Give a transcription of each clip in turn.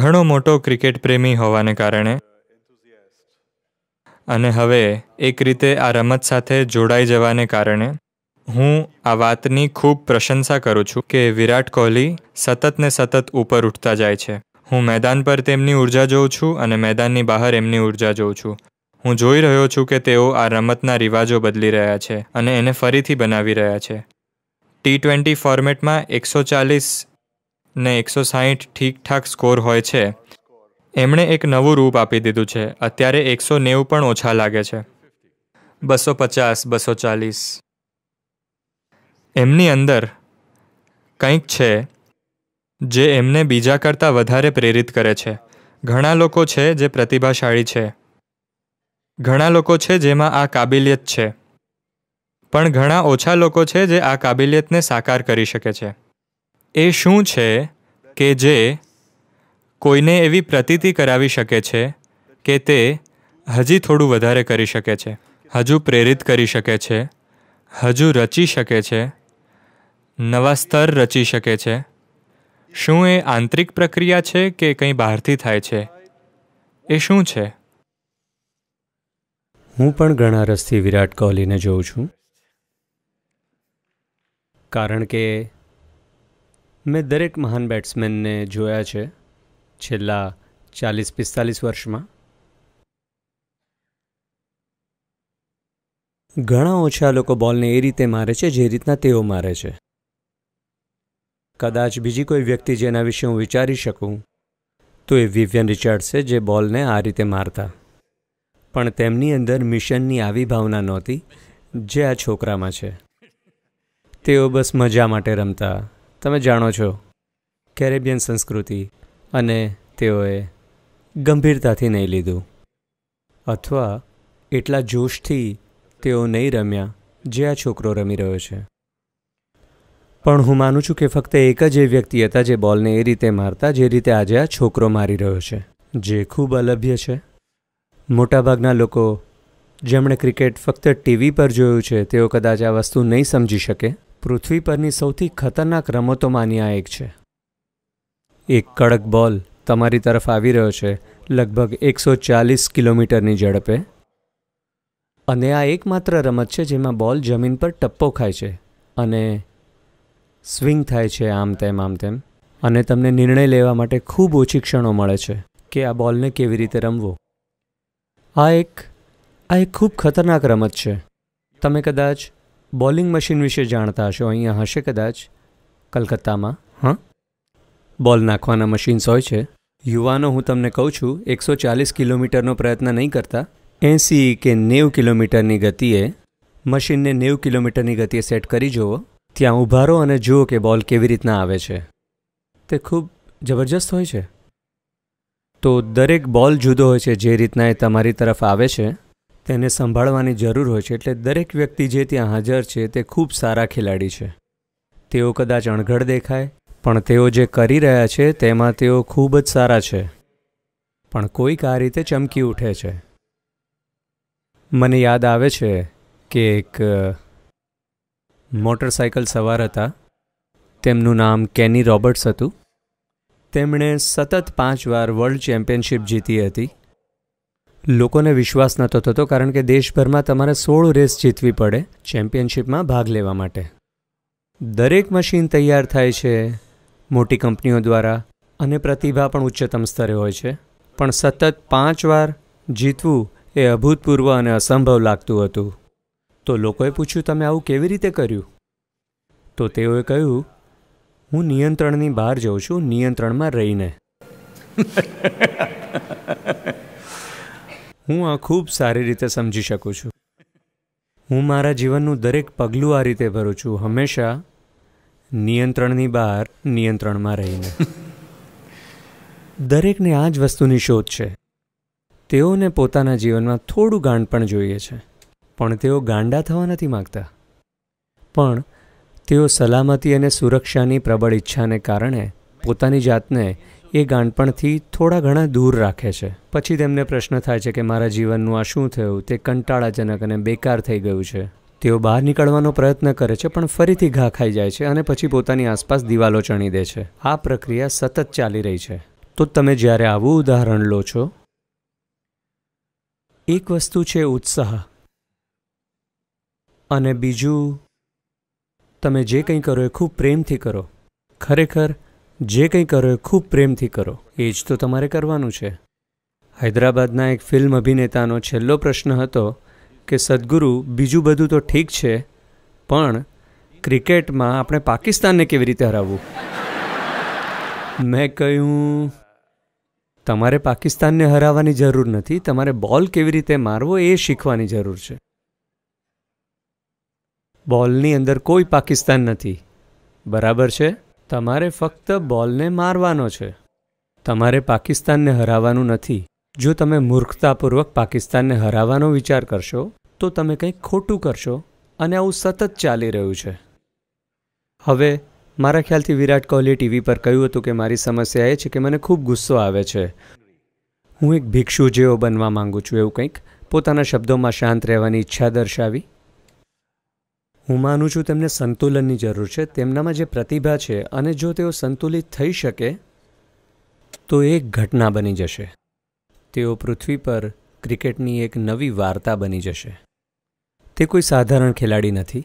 ઘણો મોટો ક્રિકેટ પ્રેમી હોવાને કારણે અને હવે એક રીતે આ રમત સાથે જોડાઈ જવાને કારણે હું આ વાતની ખૂબ પ્રશંસા કરું છું કે વિરાટ કોહલી સતત ને સતત ઉપર ઉઠતા જાય છે હું મેદાન પર તેમની ઉર્જા જોઉં છું અને મેદાનની બહાર એમની ઉર્જા જોઉં છું હું જોઈ રહ્યો છું કે તેઓ આ રમતના રિવાજો બદલી રહ્યા છે અને એને ફરીથી બનાવી રહ્યા છે ટી ટ્વેન્ટી ફોર્મેટમાં એકસો ચાલીસ ને એકસો સાહીઠ ઠીકઠાક સ્કોર હોય છે એમણે એક નવું રૂપ આપી દીધું છે અત્યારે એકસો નેવું પણ ઓછા લાગે છે બસો પચાસ બસો ચાલીસ એમની અંદર કંઈક છે જે એમને બીજા કરતાં વધારે પ્રેરિત કરે છે ઘણા લોકો છે જે પ્રતિભાશાળી છે ઘણા લોકો છે જેમાં આ કાબિલિયત છે પણ ઘણા ઓછા લોકો છે જે આ કાબિલિયતને સાકાર કરી શકે છે એ શું છે કે જે કોઈને એવી પ્રતીતિ કરાવી શકે છે કે તે હજી થોડું વધારે કરી શકે છે હજુ પ્રેરિત કરી શકે છે હજુ રચી શકે છે નવા સ્તર રચી શકે છે શું એ આંતરિક પ્રક્રિયા છે કે કંઈ બહારથી થાય છે એ શું છે હું પણ ઘણા રસથી વિરાટ કોહલીને જોઉં છું કારણ કે મેં દરેક મહાન બેટ્સમેનને જોયા છે છેલ્લા ચાલીસ પિસ્તાલીસ વર્ષમાં ઘણા ઓછા લોકો બોલને એ રીતે મારે છે જે રીતના તેઓ મારે છે કદાચ બીજી કોઈ વ્યક્તિ જેના વિશે હું વિચારી શકું તો એ વિવિયન રિચાર્ડ છે જે બોલને આ રીતે મારતા પણ તેમની અંદર મિશનની આવી ભાવના નહોતી જે આ છોકરામાં છે તેઓ બસ મજા માટે રમતા તમે જાણો છો કેરેબિયન સંસ્કૃતિ અને તેઓએ ગંભીરતાથી નહીં લીધું અથવા એટલા જોશથી તેઓ નહીં રમ્યા જે આ છોકરો રમી રહ્યો છે પણ હું માનું છું કે ફક્ત એક જ એ વ્યક્તિ હતા જે બોલને એ રીતે મારતા જે રીતે આજે આ છોકરો મારી રહ્યો છે જે ખૂબ અલભ્ય છે મોટાભાગના લોકો જેમણે ક્રિકેટ ફક્ત ટીવી પર જોયું છે તેઓ કદાચ આ વસ્તુ નહીં સમજી શકે પૃથ્વી પરની સૌથી ખતરનાક રમતોમાંની આ એક છે એક કડક બોલ તમારી તરફ આવી રહ્યો છે લગભગ એકસો ચાલીસ કિલોમીટરની ઝડપે અને આ એકમાત્ર રમત છે જેમાં બોલ જમીન પર ટપ્પો ખાય છે અને સ્વિંગ થાય છે આમ તેમ આમ તેમ અને તમને નિર્ણય લેવા માટે ખૂબ ઓછી ક્ષણો મળે છે કે આ બોલને કેવી રીતે રમવો આ એક આ એક ખૂબ ખતરનાક રમત છે તમે કદાચ બોલિંગ મશીન વિશે જાણતા હશો અહીંયા હશે કદાચ કલકત્તામાં હા બોલ નાખવાના મશીન્સ હોય છે યુવાનો હું તમને કહું છું એકસો ચાલીસ કિલોમીટરનો પ્રયત્ન નહીં કરતા એંસી કે નેવું કિલોમીટરની ગતિએ મશીનને નેવું કિલોમીટરની ગતિએ સેટ કરી જુઓ ત્યાં ઊભા રહો અને જુઓ કે બોલ કેવી રીતના આવે છે તે ખૂબ જબરજસ્ત હોય છે તો દરેક બોલ જુદો હોય છે જે રીતના એ તમારી તરફ આવે છે તેને સંભાળવાની જરૂર હોય છે એટલે દરેક વ્યક્તિ જે ત્યાં હાજર છે તે ખૂબ સારા ખેલાડી છે તેઓ કદાચ અણઘડ દેખાય પણ તેઓ જે કરી રહ્યા છે તેમાં તેઓ ખૂબ જ સારા છે પણ કોઈક આ રીતે ચમકી ઉઠે છે મને યાદ આવે છે કે એક મોટરસાયકલ સવાર હતા તેમનું નામ કેની રોબર્ટ્સ હતું તેમણે સતત પાંચ વાર વર્લ્ડ ચેમ્પિયનશિપ જીતી હતી લોકોને વિશ્વાસ નહોતો થતો કારણ કે દેશભરમાં તમારે સોળ રેસ જીતવી પડે ચેમ્પિયનશિપમાં ભાગ લેવા માટે દરેક મશીન તૈયાર થાય છે મોટી કંપનીઓ દ્વારા અને પ્રતિભા પણ ઉચ્ચતમ સ્તરે હોય છે પણ સતત પાંચ વાર જીતવું એ અભૂતપૂર્વ અને અસંભવ લાગતું હતું તો લોકોએ પૂછ્યું તમે આવું કેવી રીતે કર્યું તો તેઓએ કહ્યું હું નિયંત્રણની બહાર જઉં છું નિયંત્રણમાં રહીને હું આ ખૂબ સારી રીતે સમજી શકું છું હું મારા જીવનનું દરેક પગલું આ રીતે ભરું છું હંમેશા નિયંત્રણની બહાર નિયંત્રણમાં રહીને દરેકને આ જ વસ્તુની શોધ છે તેઓને પોતાના જીવનમાં થોડું ગાંડ પણ જોઈએ છે પણ તેઓ ગાંડા થવા નથી માગતા પણ તેઓ સલામતી અને સુરક્ષાની પ્રબળ ઈચ્છાને કારણે પોતાની જાતને એ ગાંડપણથી થોડા ઘણા દૂર રાખે છે પછી તેમને પ્રશ્ન થાય છે કે મારા જીવનનું આ શું થયું તે કંટાળાજનક અને બેકાર થઈ ગયું છે તેઓ બહાર નીકળવાનો પ્રયત્ન કરે છે પણ ફરીથી ઘા ખાઈ જાય છે અને પછી પોતાની આસપાસ દિવાલો ચણી દે છે આ પ્રક્રિયા સતત ચાલી રહી છે તો તમે જ્યારે આવું ઉદાહરણ લો છો એક વસ્તુ છે ઉત્સાહ અને બીજું તમે જે કંઈ કરો એ ખૂબ પ્રેમથી કરો ખરેખર જે કંઈ કરો એ ખૂબ પ્રેમથી કરો એ જ તો તમારે કરવાનું છે હૈદરાબાદના એક ફિલ્મ અભિનેતાનો છેલ્લો પ્રશ્ન હતો કે સદગુરુ બીજું બધું તો ઠીક છે પણ ક્રિકેટમાં આપણે પાકિસ્તાનને કેવી રીતે હરાવવું મેં કહ્યું તમારે પાકિસ્તાનને હરાવવાની જરૂર નથી તમારે બોલ કેવી રીતે મારવો એ શીખવાની જરૂર છે બોલની અંદર કોઈ પાકિસ્તાન નથી બરાબર છે તમારે ફક્ત બોલને મારવાનો છે તમારે પાકિસ્તાનને હરાવવાનું નથી જો તમે મૂર્ખતાપૂર્વક પાકિસ્તાનને હરાવવાનો વિચાર કરશો તો તમે કંઈક ખોટું કરશો અને આવું સતત ચાલી રહ્યું છે હવે મારા ખ્યાલથી વિરાટ કોહલીએ ટીવી પર કહ્યું હતું કે મારી સમસ્યા એ છે કે મને ખૂબ ગુસ્સો આવે છે હું એક ભિક્ષુ જેવો બનવા માંગુ છું એવું કંઈક પોતાના શબ્દોમાં શાંત રહેવાની ઈચ્છા દર્શાવી હું માનું છું તેમને સંતુલનની જરૂર છે તેમનામાં જે પ્રતિભા છે અને જો તેઓ સંતુલિત થઈ શકે તો એક ઘટના બની જશે તેઓ પૃથ્વી પર ક્રિકેટની એક નવી વાર્તા બની જશે તે કોઈ સાધારણ ખેલાડી નથી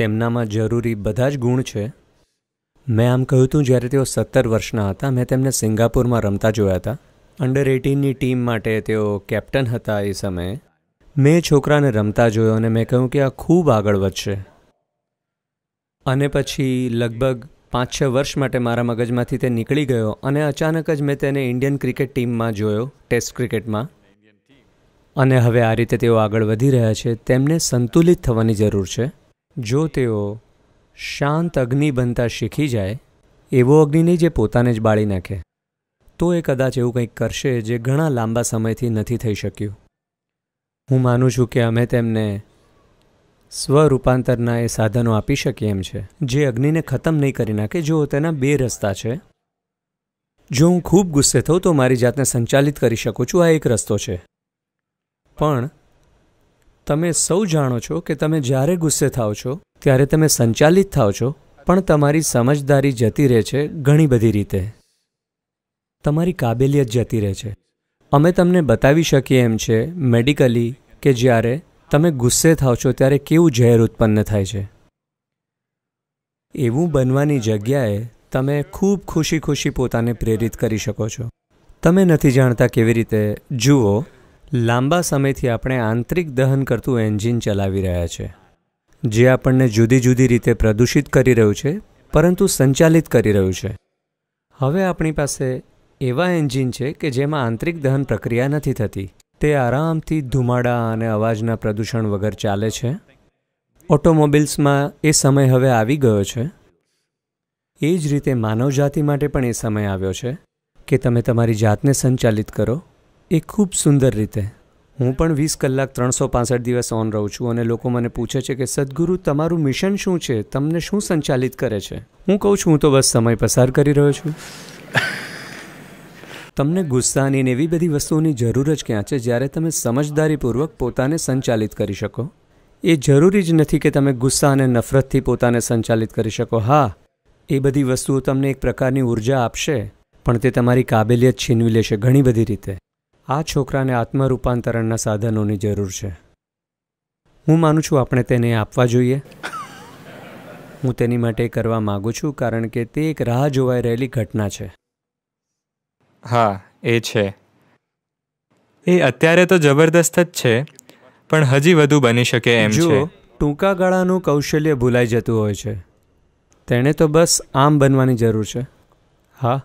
તેમનામાં જરૂરી બધા જ ગુણ છે મેં આમ કહ્યું હતું જ્યારે તેઓ સત્તર વર્ષના હતા મેં તેમને સિંગાપુરમાં રમતા જોયા હતા અંડર એટીનની ટીમ માટે તેઓ કેપ્ટન હતા એ સમયે મેં છોકરાને રમતા જોયો અને મેં કહ્યું કે આ ખૂબ આગળ વધશે અને પછી લગભગ પાંચ છ વર્ષ માટે મારા મગજમાંથી તે નીકળી ગયો અને અચાનક જ મેં તેને ઇન્ડિયન ક્રિકેટ ટીમમાં જોયો ટેસ્ટ ક્રિકેટમાં અને હવે આ રીતે તેઓ આગળ વધી રહ્યા છે તેમને સંતુલિત થવાની જરૂર છે જો તેઓ શાંત અગ્નિ બનતા શીખી જાય એવો અગ્નિ નહીં જે પોતાને જ બાળી નાખે તો એ કદાચ એવું કંઈક કરશે જે ઘણા લાંબા સમયથી નથી થઈ શક્યું હું માનું છું કે અમે તેમને સ્વરૂપાંતરના એ સાધનો આપી શકીએ એમ છે જે અગ્નિને ખતમ નહીં કરી નાખે જો તેના બે રસ્તા છે જો હું ખૂબ ગુસ્સે થઉં તો મારી જાતને સંચાલિત કરી શકું છું આ એક રસ્તો છે પણ તમે સૌ જાણો છો કે તમે જ્યારે ગુસ્સે થાઓ છો ત્યારે તમે સંચાલિત થાઓ છો પણ તમારી સમજદારી જતી રહે છે ઘણી બધી રીતે તમારી કાબેલિયત જતી રહે છે અમે તમને બતાવી શકીએ એમ છે મેડિકલી કે જ્યારે તમે ગુસ્સે થાવ છો ત્યારે કેવું ઝેર ઉત્પન્ન થાય છે એવું બનવાની જગ્યાએ તમે ખૂબ ખુશી ખુશી પોતાને પ્રેરિત કરી શકો છો તમે નથી જાણતા કેવી રીતે જુઓ લાંબા સમયથી આપણે આંતરિક દહન કરતું એન્જિન ચલાવી રહ્યા છે જે આપણને જુદી જુદી રીતે પ્રદૂષિત કરી રહ્યું છે પરંતુ સંચાલિત કરી રહ્યું છે હવે આપણી પાસે એવા એન્જિન છે કે જેમાં આંતરિક દહન પ્રક્રિયા નથી થતી તે આરામથી ધુમાડા અને અવાજના પ્રદૂષણ વગર ચાલે છે ઓટોમોબિલ્સમાં એ સમય હવે આવી ગયો છે એ જ રીતે માનવજાતિ માટે પણ એ સમય આવ્યો છે કે તમે તમારી જાતને સંચાલિત કરો એ ખૂબ સુંદર રીતે હું પણ વીસ કલાક ત્રણસો પાસઠ દિવસ ઓન રહું છું અને લોકો મને પૂછે છે કે સદગુરુ તમારું મિશન શું છે તમને શું સંચાલિત કરે છે હું કહું છું હું તો બસ સમય પસાર કરી રહ્યો છું તમને ગુસ્સાની ને એવી બધી વસ્તુઓની જરૂર જ ક્યાં છે જ્યારે તમે સમજદારીપૂર્વક પોતાને સંચાલિત કરી શકો એ જરૂરી જ નથી કે તમે ગુસ્સા અને નફરતથી પોતાને સંચાલિત કરી શકો હા એ બધી વસ્તુઓ તમને એક પ્રકારની ઉર્જા આપશે પણ તે તમારી કાબેલિયત છીનવી લેશે ઘણી બધી રીતે આ છોકરાને આત્મરૂપાંતરણના સાધનોની જરૂર છે હું માનું છું આપણે તેને આપવા જોઈએ હું તેની માટે કરવા માગું છું કારણ કે તે એક રાહ જોવાઈ રહેલી ઘટના છે હા એ છે એ અત્યારે તો જબરદસ્ત જ છે પણ હજી વધુ બની શકે એમ છે ટૂંકા ગાળાનું કૌશલ્ય ભૂલાઈ જતું હોય છે તેણે તો બસ આમ બનવાની જરૂર છે હા